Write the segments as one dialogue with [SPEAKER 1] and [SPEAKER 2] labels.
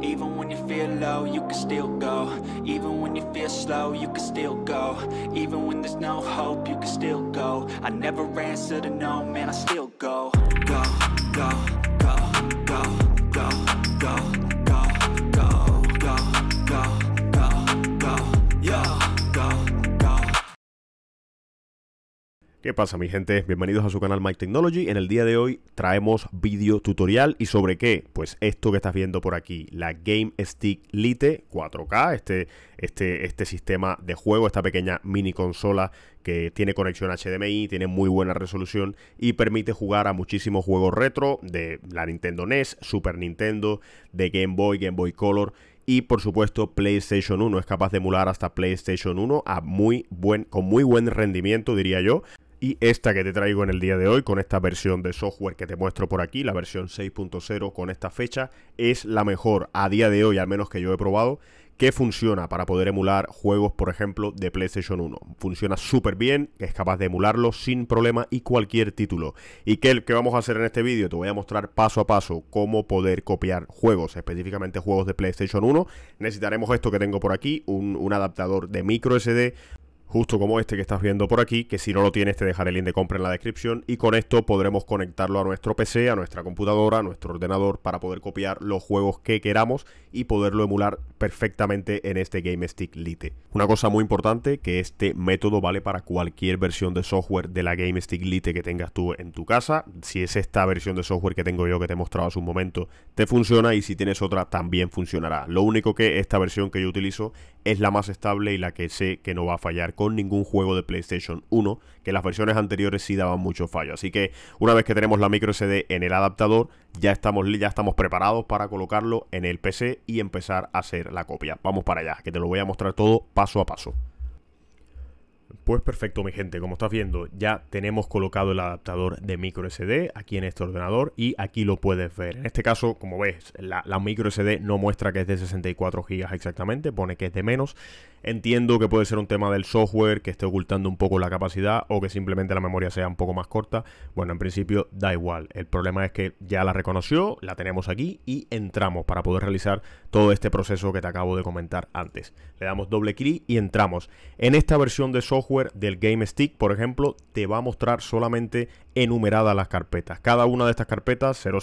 [SPEAKER 1] Even when you feel low, you can still go Even when you feel slow, you can still go Even when there's no hope, you can still go I never answer to no, man, I still go Go, go ¿Qué pasa mi gente? Bienvenidos a su canal Mike Technology. En el día de hoy traemos video tutorial y sobre qué? Pues esto que estás viendo por aquí, la Game Stick Lite 4K, este, este, este sistema de juego, esta pequeña mini consola que tiene conexión HDMI, tiene muy buena resolución y permite jugar a muchísimos juegos retro de la Nintendo NES, Super Nintendo, de Game Boy, Game Boy Color y por supuesto PlayStation 1 es capaz de emular hasta PlayStation 1 a muy buen con muy buen rendimiento diría yo y esta que te traigo en el día de hoy con esta versión de software que te muestro por aquí, la versión 6.0 con esta fecha, es la mejor a día de hoy, al menos que yo he probado, que funciona para poder emular juegos, por ejemplo, de PlayStation 1. Funciona súper bien, es capaz de emularlo sin problema y cualquier título. ¿Y que el que vamos a hacer en este vídeo? Te voy a mostrar paso a paso cómo poder copiar juegos, específicamente juegos de PlayStation 1. Necesitaremos esto que tengo por aquí, un, un adaptador de micro SD justo como este que estás viendo por aquí, que si no lo tienes te dejaré el link de compra en la descripción y con esto podremos conectarlo a nuestro PC, a nuestra computadora, a nuestro ordenador para poder copiar los juegos que queramos y poderlo emular perfectamente en este GameStick Lite. Una cosa muy importante que este método vale para cualquier versión de software de la GameStick Lite que tengas tú en tu casa. Si es esta versión de software que tengo yo que te he mostrado hace un momento, te funciona y si tienes otra también funcionará. Lo único que esta versión que yo utilizo es la más estable y la que sé que no va a fallar con ningún juego de PlayStation 1, que las versiones anteriores sí daban mucho fallo. Así que una vez que tenemos la micro SD en el adaptador, ya estamos, ya estamos preparados para colocarlo en el PC y empezar a hacer la copia. Vamos para allá, que te lo voy a mostrar todo paso a paso. Pues perfecto mi gente, como estás viendo ya tenemos colocado el adaptador de micro SD aquí en este ordenador y aquí lo puedes ver. En este caso, como ves, la, micro SD no muestra que es de 64 GB exactamente, pone que es de menos. Entiendo que puede ser un tema del software que esté ocultando un poco la capacidad o que simplemente la memoria sea un poco más corta. Bueno, en principio da igual. El problema es que ya la reconoció, la tenemos aquí y entramos para poder realizar todo este proceso que te acabo de comentar antes. Le damos doble clic y entramos. En esta versión de software del Game Stick, por ejemplo, te va a mostrar solamente enumeradas las carpetas. Cada una de estas carpetas 00,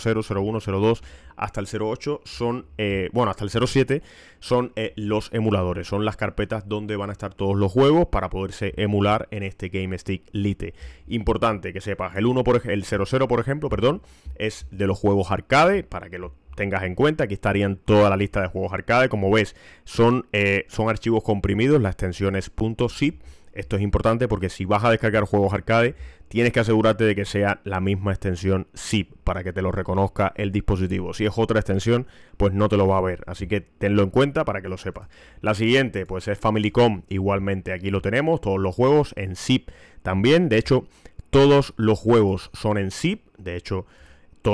[SPEAKER 1] hasta el 08 son, eh, bueno, hasta el 07 son eh, los emuladores, son las carpetas donde van a estar todos los juegos para poderse emular en este Game Lite. Importante que sepas, el 1 por, el 00 por ejemplo, perdón, es de los juegos arcade, para que lo tengas en cuenta. Aquí estarían toda la lista de juegos arcade. Como ves, son, eh, son archivos comprimidos, la extensión es .zip esto es importante porque si vas a descargar juegos arcade, tienes que asegurarte de que sea la misma extensión zip para que te lo reconozca el dispositivo. Si es otra extensión, pues no te lo va a ver. Así que tenlo en cuenta para que lo sepas. La siguiente, pues es Familycom. Igualmente, aquí lo tenemos, todos los juegos en zip también. De hecho, todos los juegos son en zip. De hecho,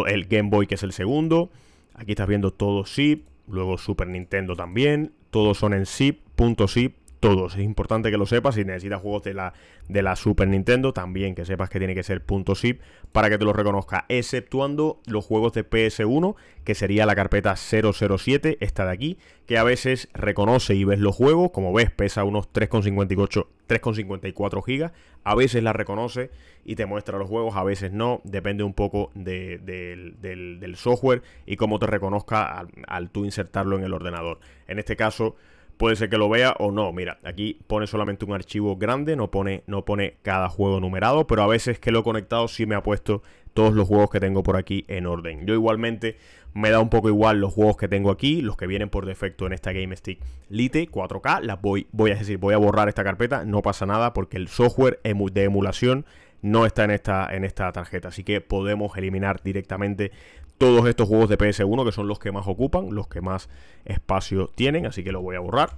[SPEAKER 1] el Game Boy, que es el segundo. Aquí estás viendo todo zip. Luego Super Nintendo también. Todos son en zip, zip todos. Es importante que lo sepas. Si necesitas juegos de la, de la Super Nintendo, también que sepas que tiene que ser punto .zip para que te lo reconozca. Exceptuando los juegos de PS1, que sería la carpeta 007, esta de aquí, que a veces reconoce y ves los juegos. Como ves, pesa unos 3,58 3,54 gigas. A veces la reconoce y te muestra los juegos, a veces no. Depende un poco del, del, software y cómo te reconozca al, al tú insertarlo en el ordenador. En este caso puede ser que lo vea o no. Mira, aquí pone solamente un archivo grande, no pone, no pone cada juego numerado, pero a veces que lo he conectado sí me ha puesto todos los juegos que tengo por aquí en orden. Yo igualmente me da un poco igual los juegos que tengo aquí, los que vienen por defecto en esta Game Stick Lite 4K, las voy, voy a decir, voy a borrar esta carpeta, no pasa nada porque el software de emulación no está en esta, en esta tarjeta, así que podemos eliminar directamente todos estos juegos de PS1 que son los que más ocupan, los que más espacio tienen, así que lo voy a borrar.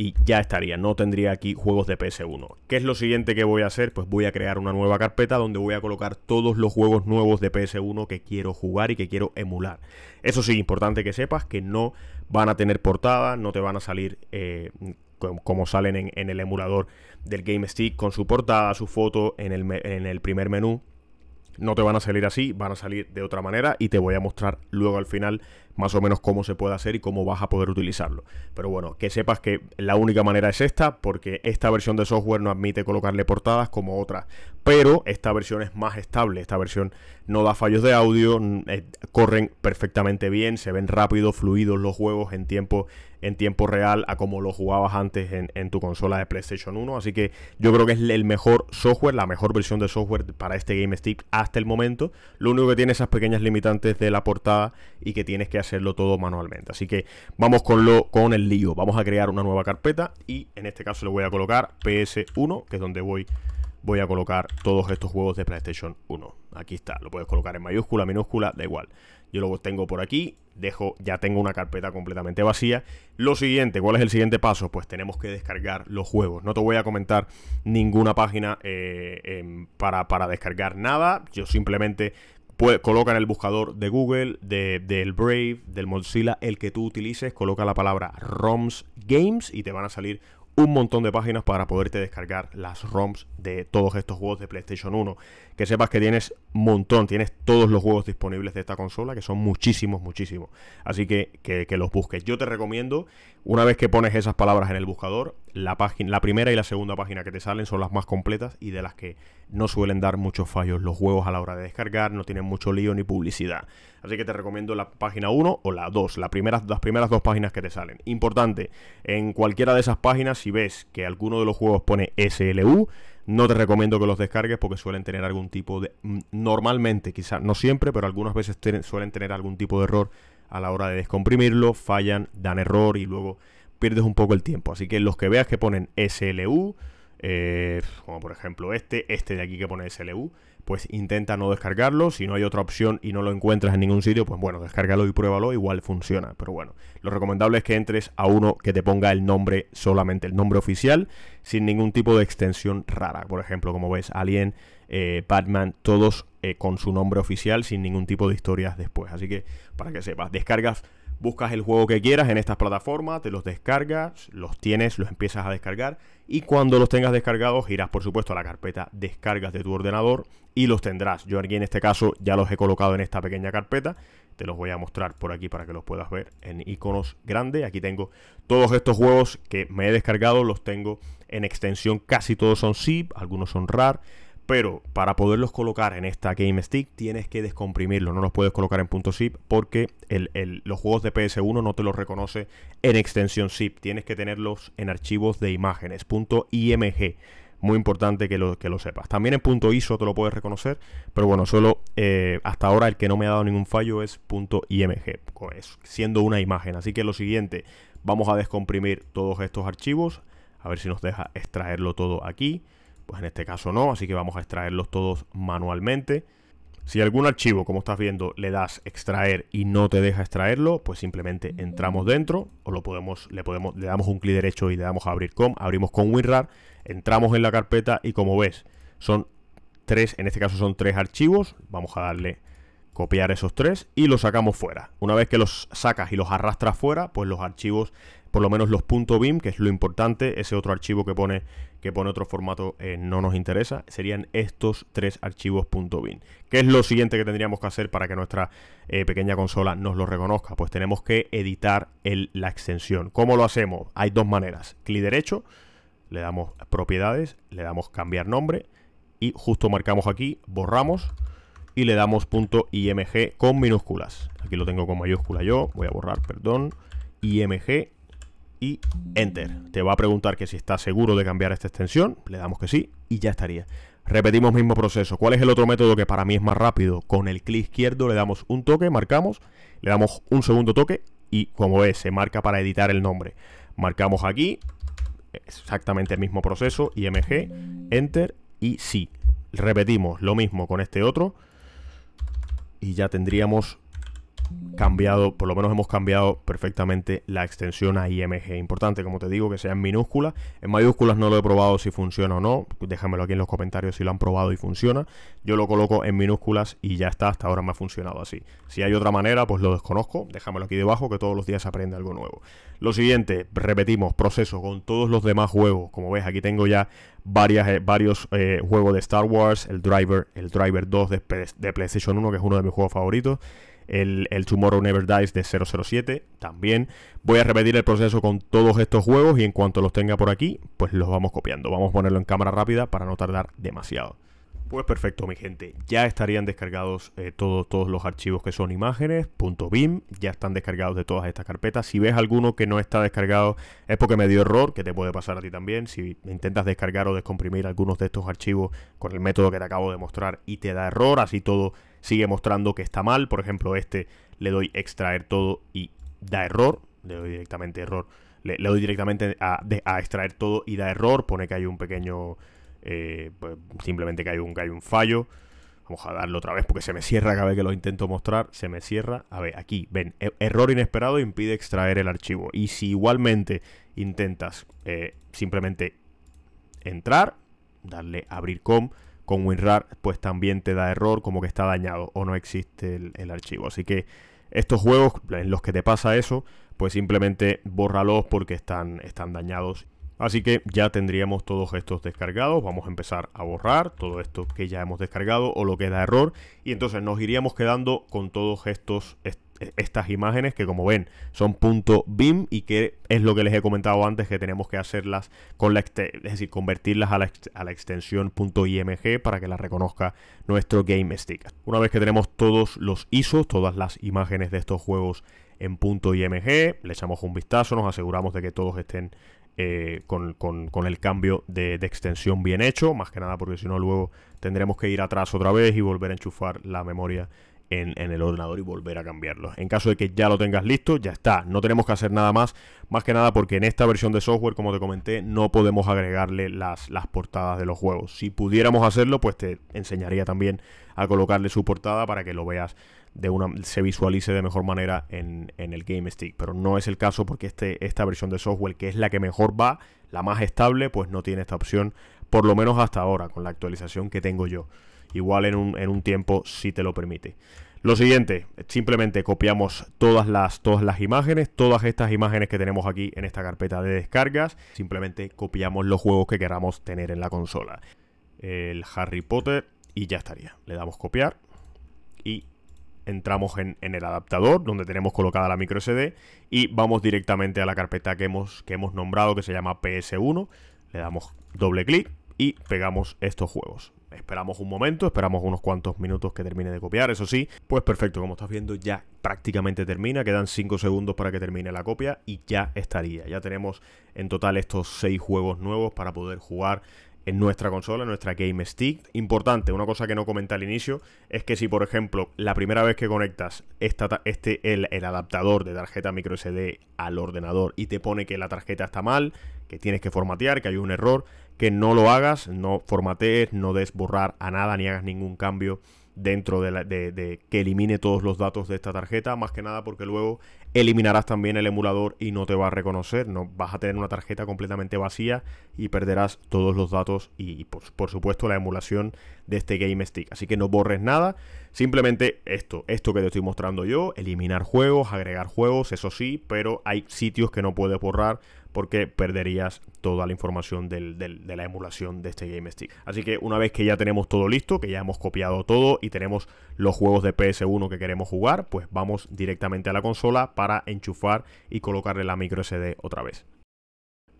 [SPEAKER 1] Y ya estaría, no tendría aquí juegos de PS1. ¿Qué es lo siguiente que voy a hacer? Pues voy a crear una nueva carpeta donde voy a colocar todos los juegos nuevos de PS1 que quiero jugar y que quiero emular. Eso sí, importante que sepas que no van a tener portada, no te van a salir eh, como salen en, el emulador del Game Stick con su portada, su foto en el primer menú no te van a salir así, van a salir de otra manera y te voy a mostrar luego al final más o menos cómo se puede hacer y cómo vas a poder utilizarlo. Pero bueno, que sepas que la única manera es esta, porque esta versión de software no admite colocarle portadas como otras pero esta versión es más estable, esta versión no da fallos de audio, eh, corren perfectamente bien, se ven rápidos, fluidos los juegos en tiempo, en tiempo real a como lo jugabas antes en, tu consola de PlayStation 1, así que yo creo que es el mejor software, la mejor versión de software para este Game Stick hasta el momento, lo único que tiene esas pequeñas limitantes de la portada y que tienes que hacerlo todo manualmente, así que vamos con, lo, con el lío, vamos a crear una nueva carpeta y en este caso le voy a colocar PS1, que es donde voy voy a colocar todos estos juegos de PlayStation 1. Aquí está, lo puedes colocar en mayúscula, minúscula, da igual. Yo lo tengo por aquí, dejo, ya tengo una carpeta completamente vacía. Lo siguiente, ¿cuál es el siguiente paso? Pues tenemos que descargar los juegos. No te voy a comentar ninguna página eh, em, para, para descargar nada. Yo simplemente puedo coloca en el buscador de Google, del Brave, del Mozilla, el que tú utilices, coloca la palabra ROMS Games y te van a salir un montón de páginas para poderte descargar las ROMs de todos estos juegos de PlayStation 1. Que sepas que tienes un montón, tienes todos los juegos disponibles de esta consola, que son muchísimos, muchísimos. Así que, que, los busques. Yo te recomiendo, una vez que pones esas palabras en el buscador, la, la primera y la segunda página que te salen son las más completas y de las que no suelen dar muchos fallos los juegos a la hora de descargar, no tienen mucho lío ni publicidad. Así que te recomiendo la página 1 o la 2, las primeras dos páginas que te salen. Importante, en cualquiera de esas páginas, si ves que alguno de los juegos pone SLU, no te recomiendo que los descargues porque suelen tener algún tipo de... Mm, normalmente, quizás no siempre, pero algunas veces suelen tener algún tipo de error a la hora de descomprimirlo, fallan, dan error y luego pierdes un poco el tiempo. Así que los que veas que ponen SLU eh, como por ejemplo este, este de aquí que pone SLU, pues intenta no descargarlo. Si no hay otra opción y no lo encuentras en ningún sitio, pues bueno, descárgalo y pruébalo, igual funciona. Pero bueno, lo recomendable es que entres a uno que te ponga el nombre solamente, el nombre oficial, sin ningún tipo de extensión rara. Por ejemplo, como ves, Alien, eh, Batman, todos eh, con su nombre oficial, sin ningún tipo de historias después. Así que, para que sepas, descargas Buscas el juego que quieras en estas plataformas, te los descargas, los tienes, los empiezas a descargar y cuando los tengas descargados irás por supuesto a la carpeta descargas de tu ordenador y los tendrás. Yo aquí en este caso ya los he colocado en esta pequeña carpeta, te los voy a mostrar por aquí para que los puedas ver en iconos grandes. Aquí tengo todos estos juegos que me he descargado, los tengo en extensión, casi todos son zip, algunos son RAR pero para poderlos colocar en esta GameStick tienes que descomprimirlo, no los puedes colocar en punto zip porque los juegos de PS1 no te los reconoce en extensión zip, tienes que tenerlos en archivos de imágenes, .img. Muy importante que lo, que lo sepas. También en .iso te lo puedes reconocer, pero bueno, solo eh, hasta ahora el que no me ha dado ningún fallo es .img, siendo una imagen. Así que lo siguiente, vamos a descomprimir todos estos archivos, a ver si nos deja extraerlo todo aquí. Pues en este caso no, así que vamos a extraerlos todos manualmente. Si algún archivo, como estás viendo, le das extraer y no te deja extraerlo, pues simplemente entramos dentro o lo podemos, le, podemos, le damos un clic derecho y le damos a abrir con, abrimos con WinRAR, entramos en la carpeta y como ves, son tres, en este caso son tres archivos, vamos a darle copiar esos tres y los sacamos fuera. Una vez que los sacas y los arrastras fuera, pues los archivos por lo menos los .bin, que es lo importante, ese otro archivo que pone, que pone otro formato eh, no nos interesa, serían estos tres archivos .bin. ¿Qué es lo siguiente que tendríamos que hacer para que nuestra eh, pequeña consola nos lo reconozca? Pues tenemos que editar la extensión. ¿Cómo lo hacemos? Hay dos maneras. Clic derecho, le damos propiedades, le damos cambiar nombre y justo marcamos aquí, borramos y le damos .img con minúsculas. Aquí lo tengo con mayúscula yo, voy a borrar, perdón, img y Enter. Te va a preguntar que si está seguro de cambiar esta extensión, le damos que sí y ya estaría. Repetimos mismo proceso. ¿Cuál es el otro método que para mí es más rápido? Con el clic izquierdo le damos un toque, marcamos, le damos un segundo toque y como ves, se marca para editar el nombre. Marcamos aquí, exactamente el mismo proceso, IMG, Enter y sí. Repetimos lo mismo con este otro y ya tendríamos cambiado, por lo menos hemos cambiado perfectamente la extensión a IMG. Importante, como te digo, que sea en minúsculas. En mayúsculas no lo he probado si funciona o no. Déjamelo aquí en los comentarios si lo han probado y funciona. Yo lo coloco en minúsculas y ya está. Hasta ahora me ha funcionado así. Si hay otra manera, pues lo desconozco. Déjamelo aquí debajo que todos los días aprende algo nuevo. Lo siguiente, repetimos, proceso con todos los demás juegos. Como ves, aquí tengo ya varias, eh, varios eh, juegos de Star Wars, el Driver, el Driver 2 de, PlayStation 1, que es uno de mis juegos favoritos. El, el, Tomorrow Never Dies de 007 también. Voy a repetir el proceso con todos estos juegos y en cuanto los tenga por aquí, pues los vamos copiando. Vamos a ponerlo en cámara rápida para no tardar demasiado. Pues perfecto, mi gente. Ya estarían descargados eh, todos los archivos que son imágenes, .bim, ya están descargados de todas estas carpetas. Si ves alguno que no está descargado es porque me dio error, que te puede pasar a ti también. Si intentas descargar o descomprimir algunos de estos archivos con el método que te acabo de mostrar y te da error, así todo sigue mostrando que está mal. Por ejemplo, este le doy extraer todo y da error. Le doy directamente error. Le, doy directamente a, a extraer todo y da error. Pone que hay un pequeño eh, pues simplemente que hay, un, un fallo. Vamos a darle otra vez porque se me cierra cada vez que lo intento mostrar. Se me cierra. A ver, aquí, ven, e, error inesperado impide extraer el archivo. Y si igualmente intentas eh, simplemente entrar, darle abrir com con WinRAR, pues también te da error como que está dañado o no existe el, archivo. Así que estos juegos en los que te pasa eso, pues simplemente bórralos porque están, están dañados Así que ya tendríamos todos estos descargados. Vamos a empezar a borrar todo esto que ya hemos descargado o lo que da error. Y entonces nos iríamos quedando con todos estos estas imágenes que como ven son .bim y que es lo que les he comentado antes que tenemos que hacerlas con la es decir convertirlas a la, extensión .img para que la reconozca nuestro game Sticker. Una vez que tenemos todos los ISOs, todas las imágenes de estos juegos en punto .img, le echamos un vistazo, nos aseguramos de que todos estén eh, con, el cambio de, extensión bien hecho, más que nada porque si no luego tendremos que ir atrás otra vez y volver a enchufar la memoria en, el ordenador y volver a cambiarlo. En caso de que ya lo tengas listo, ya está, no tenemos que hacer nada más, más que nada porque en esta versión de software, como te comenté, no podemos agregarle las, las portadas de los juegos. Si pudiéramos hacerlo, pues te enseñaría también a colocarle su portada para que lo veas una, se visualice de mejor manera en, el Game Stick. Pero no es el caso porque este, esta versión de software, que es la que mejor va, la más estable, pues no tiene esta opción, por lo menos hasta ahora, con la actualización que tengo yo. Igual en un, tiempo si sí te lo permite. Lo siguiente, simplemente copiamos todas las, todas las imágenes, todas estas imágenes que tenemos aquí en esta carpeta de descargas, simplemente copiamos los juegos que queramos tener en la consola. El Harry Potter y ya estaría. Le damos copiar y entramos en, el adaptador donde tenemos colocada la micro SD y vamos directamente a la carpeta que hemos, que hemos nombrado que se llama PS1. Le damos doble clic y pegamos estos juegos. Esperamos un momento, esperamos unos cuantos minutos que termine de copiar, eso sí. Pues perfecto, como estás viendo ya prácticamente termina, quedan 5 segundos para que termine la copia y ya estaría. Ya tenemos en total estos 6 juegos nuevos para poder jugar en nuestra consola, en nuestra Game Stick. Importante, una cosa que no comenté al inicio, es que si por ejemplo la primera vez que conectas esta, este, el, adaptador de tarjeta microSD al ordenador y te pone que la tarjeta está mal, que tienes que formatear, que hay un error, que no lo hagas, no formatees, no des borrar a nada ni hagas ningún cambio dentro de, la, de, que elimine todos los datos de esta tarjeta, más que nada porque luego eliminarás también el emulador y no te va a reconocer, no vas a tener una tarjeta completamente vacía y perderás todos los datos y, por, por supuesto la emulación de este Game Stick. Así que no borres nada, simplemente esto, esto que te estoy mostrando yo, eliminar juegos, agregar juegos, eso sí, pero hay sitios que no puedes borrar porque perderías toda la información de la emulación de este Game Stick. Así que una vez que ya tenemos todo listo, que ya hemos copiado todo y tenemos los juegos de PS1 que queremos jugar, pues vamos directamente a la consola para para enchufar y colocarle la micro SD otra vez.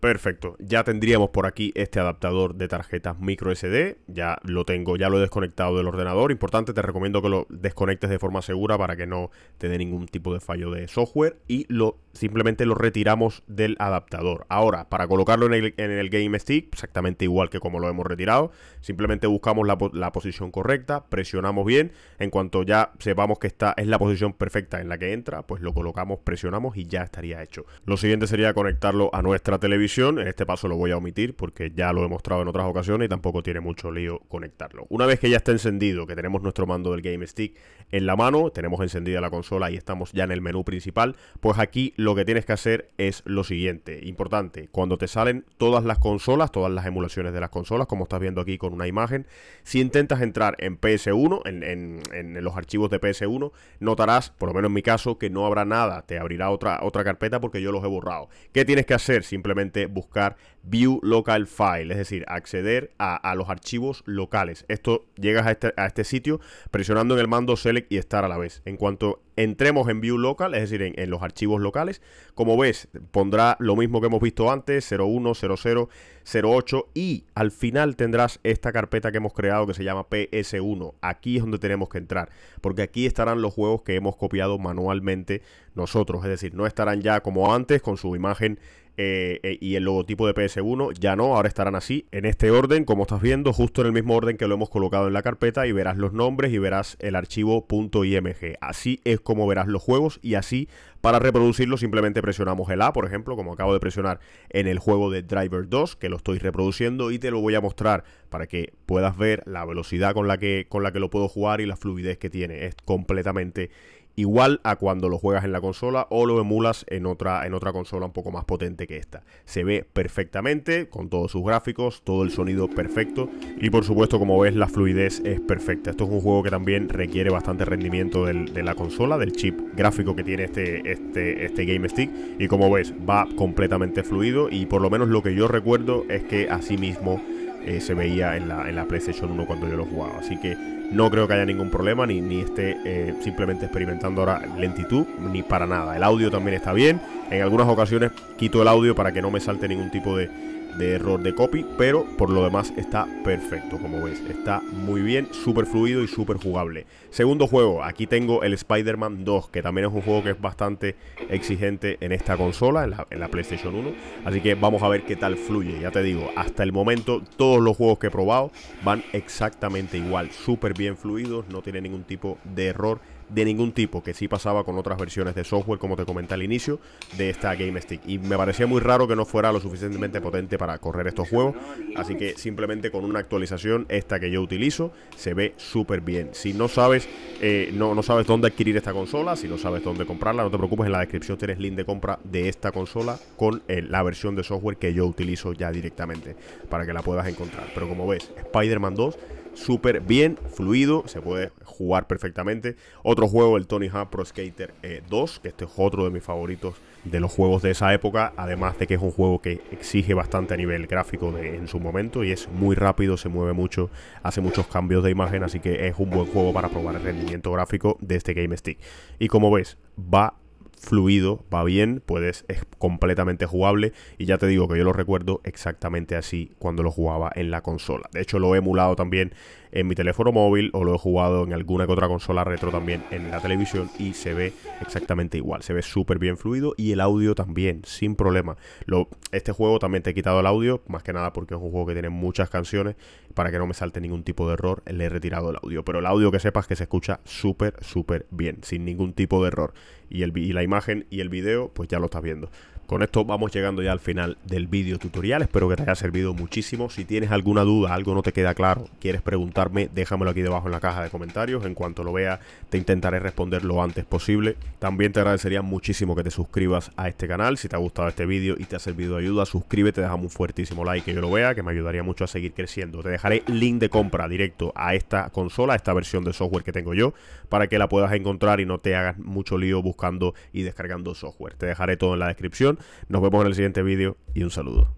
[SPEAKER 1] Perfecto, ya tendríamos por aquí este adaptador de tarjetas micro SD, ya lo tengo, ya lo he desconectado del ordenador, importante, te recomiendo que lo desconectes de forma segura para que no te dé ningún tipo de fallo de software y lo, simplemente lo retiramos del adaptador. Ahora, para colocarlo en el, Game Stick, exactamente igual que como lo hemos retirado, simplemente buscamos la, la posición correcta, presionamos bien, en cuanto ya sepamos que esta es la posición perfecta en la que entra, pues lo colocamos, presionamos y ya estaría hecho. Lo siguiente sería conectarlo a nuestra televisión en este paso lo voy a omitir porque ya lo he mostrado en otras ocasiones y tampoco tiene mucho lío conectarlo. Una vez que ya está encendido, que tenemos nuestro mando del Game Stick en la mano, tenemos encendida la consola y estamos ya en el menú principal, pues aquí lo que tienes que hacer es lo siguiente. Importante, cuando te salen todas las consolas, todas las emulaciones de las consolas, como estás viendo aquí con una imagen, si intentas entrar en PS1, en, en los archivos de PS1, notarás, por lo menos en mi caso, que no habrá nada. Te abrirá otra, otra carpeta porque yo los he borrado. ¿Qué tienes que hacer? Simplemente buscar View Local File, es decir, acceder a, los archivos locales. Esto llegas este, a este, sitio presionando en el mando Select y estar a la vez. En cuanto entremos en View Local, es decir, en, en los archivos locales, como ves, pondrá lo mismo que hemos visto antes, 01, 00, 08 y al final tendrás esta carpeta que hemos creado que se llama PS1. Aquí es donde tenemos que entrar, porque aquí estarán los juegos que hemos copiado manualmente nosotros, es decir, no estarán ya como antes con su imagen eh, eh, y el logotipo de PS1. Ya no, ahora estarán así, en este orden, como estás viendo, justo en el mismo orden que lo hemos colocado en la carpeta y verás los nombres y verás el archivo .img. Así es como verás los juegos y así para reproducirlo simplemente presionamos el A, por ejemplo, como acabo de presionar en el juego de Driver 2, que lo estoy reproduciendo y te lo voy a mostrar para que puedas ver la velocidad con la que, con la que lo puedo jugar y la fluidez que tiene. Es completamente igual a cuando lo juegas en la consola o lo emulas en otra, en otra consola un poco más potente que esta. Se ve perfectamente con todos sus gráficos, todo el sonido perfecto y por supuesto como ves la fluidez es perfecta. Esto es un juego que también requiere bastante rendimiento de la consola, del chip gráfico que tiene este, este, este Game Stick y como ves va completamente fluido y por lo menos lo que yo recuerdo es que así mismo eh, se veía en la, en la PlayStation 1 cuando yo lo jugaba. Así que no creo que haya ningún problema, ni, ni esté eh, simplemente experimentando ahora lentitud, ni para nada. El audio también está bien. En algunas ocasiones quito el audio para que no me salte ningún tipo de, de error de copy, pero por lo demás está perfecto, como ves, está muy bien, súper fluido y súper jugable. Segundo juego, aquí tengo el Spider-Man 2, que también es un juego que es bastante exigente en esta consola, en la, en la PlayStation 1, así que vamos a ver qué tal fluye, ya te digo, hasta el momento todos los juegos que he probado van exactamente igual, súper bien fluidos, no tiene ningún tipo de error de ningún tipo, que sí pasaba con otras versiones de software, como te comenté al inicio, de esta Game Stick. Y me parecía muy raro que no fuera lo suficientemente potente para correr estos juegos, así que simplemente con una actualización, esta que yo utilizo, se ve súper bien. Si no sabes, eh, no, no sabes dónde adquirir esta consola, si no sabes dónde comprarla, no te preocupes, en la descripción tienes link de compra de esta consola con eh, la versión de software que yo utilizo ya directamente, para que la puedas encontrar. Pero como ves, Spider-Man 2 súper bien, fluido, se puede jugar perfectamente. Otro juego, el Tony Hawk Pro Skater 2, eh, que este es otro de mis favoritos de los juegos de esa época, además de que es un juego que exige bastante a nivel gráfico en su momento y es muy rápido, se mueve mucho, hace muchos cambios de imagen, así que es un buen juego para probar el rendimiento gráfico de este Game Stick. Y como ves, va fluido, va bien, puedes, es completamente jugable y ya te digo que yo lo recuerdo exactamente así cuando lo jugaba en la consola. De hecho lo he emulado también en mi teléfono móvil o lo he jugado en alguna que otra consola retro también en la televisión y se ve exactamente igual, se ve súper bien fluido y el audio también, sin problema. Lo, este juego también te he quitado el audio, más que nada porque es un juego que tiene muchas canciones, para que no me salte ningún tipo de error, le he retirado el audio, pero el audio que sepas que se escucha súper, súper bien, sin ningún tipo de error. Y, y la imagen y el video, pues ya lo estás viendo. Con esto vamos llegando ya al final del vídeo tutorial, espero que te haya servido muchísimo. Si tienes alguna duda, algo no te queda claro, quieres preguntarme, déjamelo aquí debajo en la caja de comentarios. En cuanto lo vea, te intentaré responder lo antes posible. También te agradecería muchísimo que te suscribas a este canal. Si te ha gustado este vídeo y te ha servido de ayuda, suscríbete, déjame un fuertísimo like que yo lo vea, que me ayudaría mucho a seguir creciendo. Te dejaré link de compra directo a esta consola, a esta versión de software que tengo yo, para que la puedas encontrar y no te hagas mucho lío buscando y descargando software. Te dejaré todo en la descripción nos vemos en el siguiente vídeo y un saludo.